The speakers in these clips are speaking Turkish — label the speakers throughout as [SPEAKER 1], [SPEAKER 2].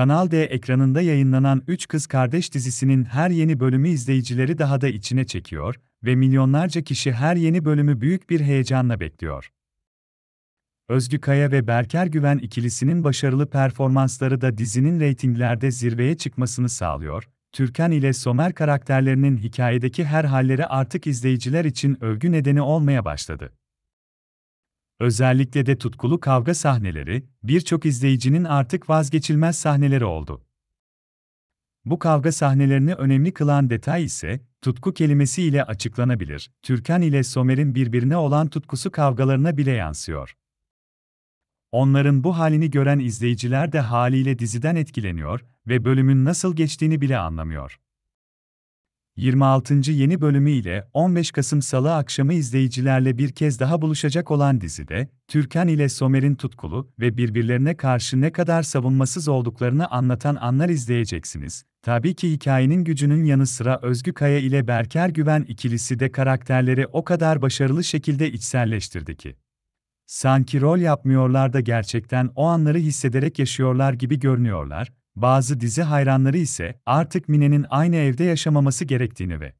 [SPEAKER 1] Kanal D ekranında yayınlanan Üç Kız Kardeş dizisinin her yeni bölümü izleyicileri daha da içine çekiyor ve milyonlarca kişi her yeni bölümü büyük bir heyecanla bekliyor. Özgü Kaya ve Berker Güven ikilisinin başarılı performansları da dizinin reytinglerde zirveye çıkmasını sağlıyor. Türkan ile Somer karakterlerinin hikayedeki her halleri artık izleyiciler için övgü nedeni olmaya başladı. Özellikle de tutkulu kavga sahneleri, birçok izleyicinin artık vazgeçilmez sahneleri oldu. Bu kavga sahnelerini önemli kılan detay ise, tutku kelimesi ile açıklanabilir, Türkan ile Somer'in birbirine olan tutkusu kavgalarına bile yansıyor. Onların bu halini gören izleyiciler de haliyle diziden etkileniyor ve bölümün nasıl geçtiğini bile anlamıyor. 26. yeni bölümü ile 15 Kasım Salı akşamı izleyicilerle bir kez daha buluşacak olan dizide, Türkan ile Somer'in tutkulu ve birbirlerine karşı ne kadar savunmasız olduklarını anlatan anlar izleyeceksiniz. Tabii ki hikayenin gücünün yanı sıra Özgü Kaya ile Berker Güven ikilisi de karakterleri o kadar başarılı şekilde içselleştirdi ki. Sanki rol yapmıyorlar da gerçekten o anları hissederek yaşıyorlar gibi görünüyorlar, bazı dizi hayranları ise artık Mine'nin aynı evde yaşamaması gerektiğini ve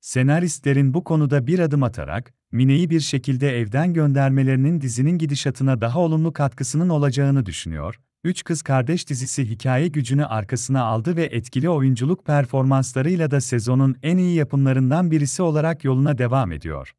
[SPEAKER 1] senaristlerin bu konuda bir adım atarak Mine'yi bir şekilde evden göndermelerinin dizinin gidişatına daha olumlu katkısının olacağını düşünüyor. Üç Kız Kardeş dizisi hikaye gücünü arkasına aldı ve etkili oyunculuk performanslarıyla da sezonun en iyi yapımlarından birisi olarak yoluna devam ediyor.